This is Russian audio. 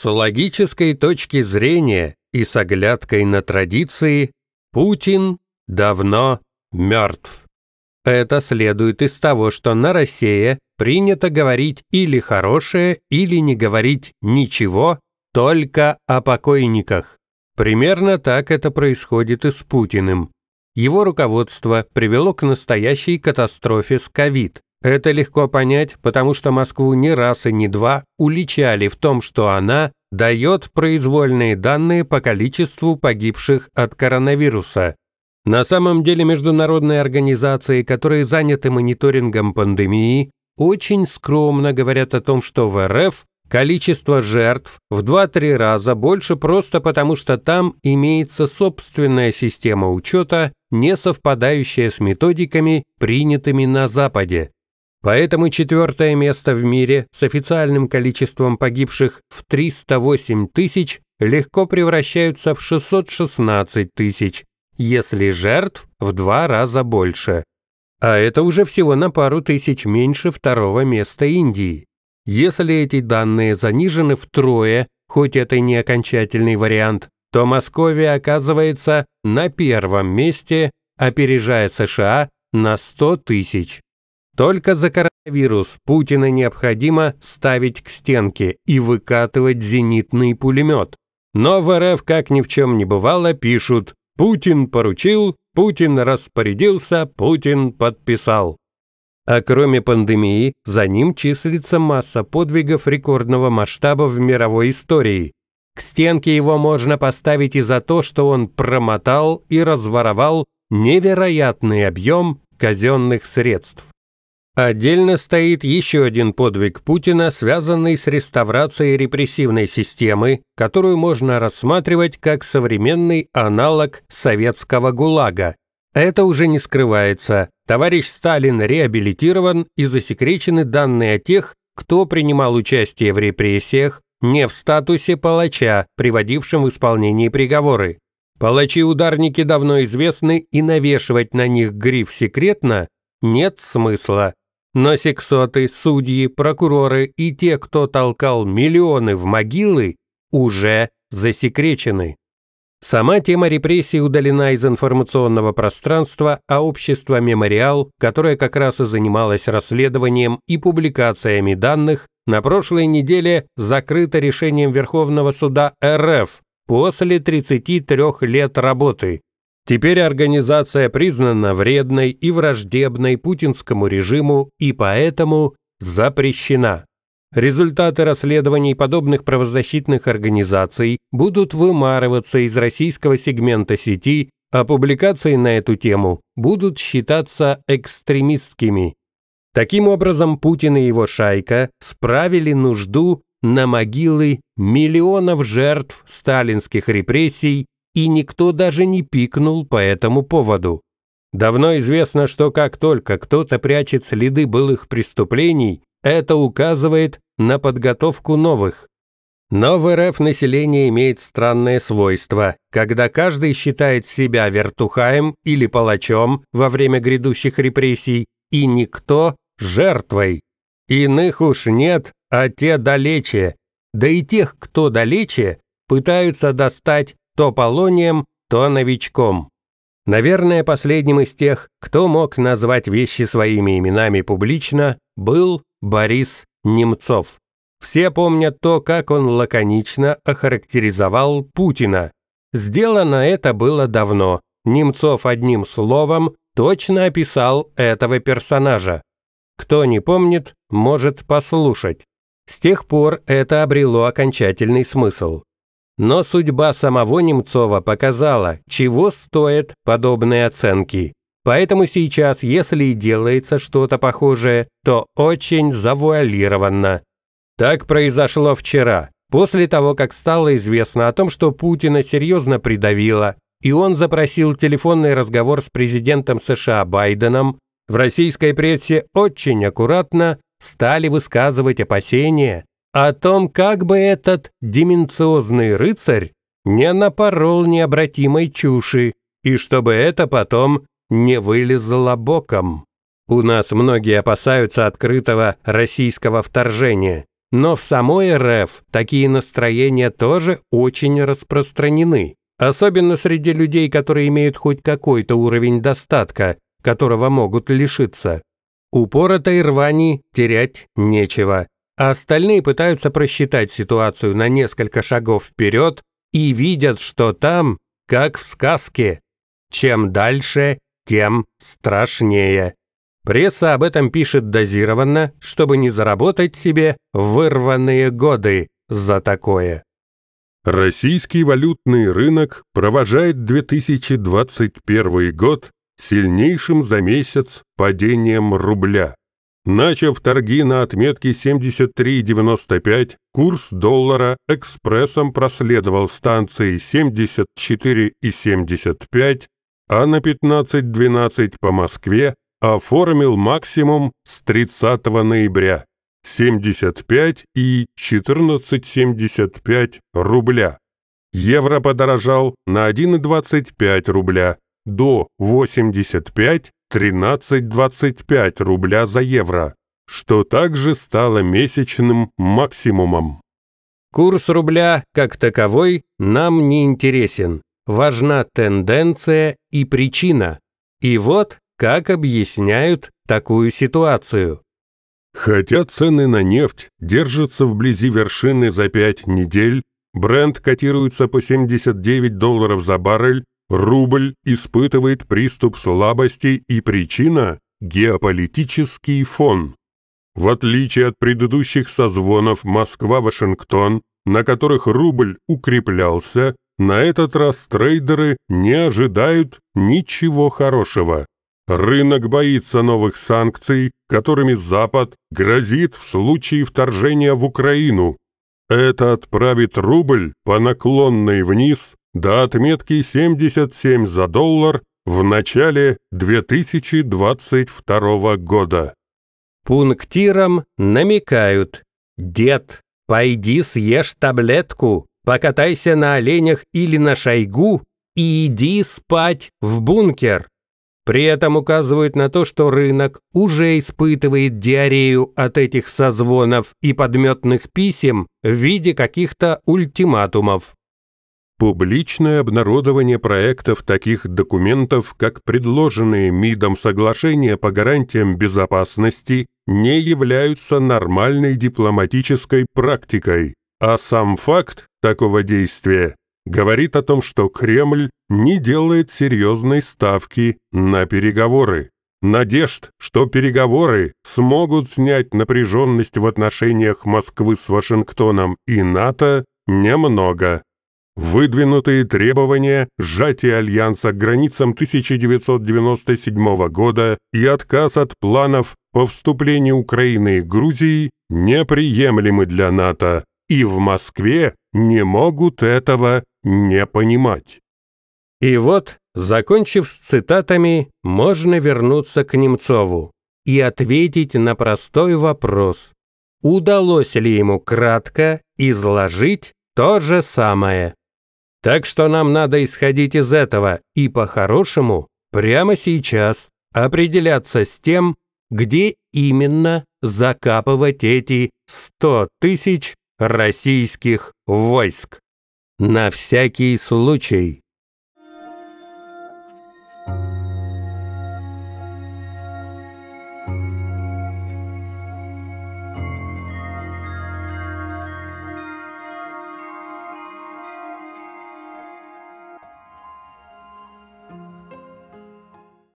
С логической точки зрения и с оглядкой на традиции Путин давно мертв. Это следует из того, что на Россия принято говорить или хорошее, или не говорить ничего, только о покойниках. Примерно так это происходит и с Путиным. Его руководство привело к настоящей катастрофе с ковид. Это легко понять, потому что Москву не раз и не два уличали в том, что она дает произвольные данные по количеству погибших от коронавируса. На самом деле международные организации, которые заняты мониторингом пандемии, очень скромно говорят о том, что в РФ количество жертв в 2-3 раза больше просто потому, что там имеется собственная система учета, не совпадающая с методиками, принятыми на Западе. Поэтому четвертое место в мире с официальным количеством погибших в 308 тысяч легко превращаются в 616 тысяч, если жертв в два раза больше. А это уже всего на пару тысяч меньше второго места Индии. Если эти данные занижены втрое, хоть это и не окончательный вариант, то Московия оказывается на первом месте, опережая США на 100 тысяч. Только за коронавирус Путина необходимо ставить к стенке и выкатывать зенитный пулемет. Но в РФ, как ни в чем не бывало, пишут «Путин поручил», «Путин распорядился», «Путин подписал». А кроме пандемии, за ним числится масса подвигов рекордного масштаба в мировой истории. К стенке его можно поставить и за то, что он промотал и разворовал невероятный объем казенных средств. Отдельно стоит еще один подвиг Путина, связанный с реставрацией репрессивной системы, которую можно рассматривать как современный аналог советского ГУЛАГа. Это уже не скрывается. Товарищ Сталин реабилитирован и засекречены данные о тех, кто принимал участие в репрессиях, не в статусе палача, приводившем в исполнение приговоры. Палачи-ударники давно известны и навешивать на них гриф «секретно» нет смысла. Но сексоты, судьи, прокуроры и те, кто толкал миллионы в могилы, уже засекречены. Сама тема репрессий удалена из информационного пространства, а общество «Мемориал», которое как раз и занималось расследованием и публикациями данных, на прошлой неделе закрыто решением Верховного суда РФ после 33 лет работы. Теперь организация признана вредной и враждебной путинскому режиму и поэтому запрещена. Результаты расследований подобных правозащитных организаций будут вымарываться из российского сегмента сети, а публикации на эту тему будут считаться экстремистскими. Таким образом, Путин и его шайка справили нужду на могилы миллионов жертв сталинских репрессий и никто даже не пикнул по этому поводу. Давно известно, что как только кто-то прячет следы былых преступлений, это указывает на подготовку новых. Но в РФ население имеет странное свойство. Когда каждый считает себя вертухаем или палачом во время грядущих репрессий, и никто – жертвой. Иных уж нет, а те далече. Да и тех, кто далече, пытаются достать то полонием, то новичком. Наверное, последним из тех, кто мог назвать вещи своими именами публично, был Борис Немцов. Все помнят то, как он лаконично охарактеризовал Путина. Сделано это было давно. Немцов одним словом точно описал этого персонажа. Кто не помнит, может послушать. С тех пор это обрело окончательный смысл. Но судьба самого Немцова показала, чего стоят подобные оценки. Поэтому сейчас, если и делается что-то похожее, то очень завуалированно. Так произошло вчера, после того, как стало известно о том, что Путина серьезно придавило, и он запросил телефонный разговор с президентом США Байденом, в российской прессе очень аккуратно стали высказывать опасения, о том, как бы этот деменциозный рыцарь не напорол необратимой чуши, и чтобы это потом не вылезло боком. У нас многие опасаются открытого российского вторжения, но в самой РФ такие настроения тоже очень распространены, особенно среди людей, которые имеют хоть какой-то уровень достатка, которого могут лишиться. Упоротой рвани терять нечего, а остальные пытаются просчитать ситуацию на несколько шагов вперед и видят, что там, как в сказке, чем дальше, тем страшнее. Пресса об этом пишет дозированно, чтобы не заработать себе вырванные годы за такое. Российский валютный рынок провожает 2021 год сильнейшим за месяц падением рубля. Начав торги на отметке 73,95, курс доллара экспрессом проследовал станции 74,75, а на 15.12 по Москве оформил максимум с 30 ноября 75 и 14,75 рубля. Евро подорожал на 1,25 рубля до 85 13,25 рубля за евро, что также стало месячным максимумом. Курс рубля, как таковой, нам не интересен. Важна тенденция и причина. И вот как объясняют такую ситуацию. Хотя цены на нефть держатся вблизи вершины за 5 недель, бренд котируется по 79 долларов за баррель, Рубль испытывает приступ слабости и причина – геополитический фон. В отличие от предыдущих созвонов Москва-Вашингтон, на которых рубль укреплялся, на этот раз трейдеры не ожидают ничего хорошего. Рынок боится новых санкций, которыми Запад грозит в случае вторжения в Украину. Это отправит рубль по наклонной вниз до отметки 77 за доллар в начале 2022 года. Пунктиром намекают «Дед, пойди съешь таблетку, покатайся на оленях или на шойгу и иди спать в бункер». При этом указывают на то, что рынок уже испытывает диарею от этих созвонов и подметных писем в виде каких-то ультиматумов. Публичное обнародование проектов таких документов, как предложенные МИДом соглашения по гарантиям безопасности, не являются нормальной дипломатической практикой, а сам факт такого действия говорит о том, что Кремль не делает серьезной ставки на переговоры. Надежд, что переговоры смогут снять напряженность в отношениях Москвы с Вашингтоном и НАТО, немного выдвинутые требования сжатия Альянса к границам 1997 года и отказ от планов по вступлению Украины и Грузии неприемлемы для НАТО, и в Москве не могут этого не понимать. И вот, закончив с цитатами, можно вернуться к Немцову и ответить на простой вопрос. Удалось ли ему кратко изложить то же самое? Так что нам надо исходить из этого и по-хорошему прямо сейчас определяться с тем, где именно закапывать эти 100 тысяч российских войск. На всякий случай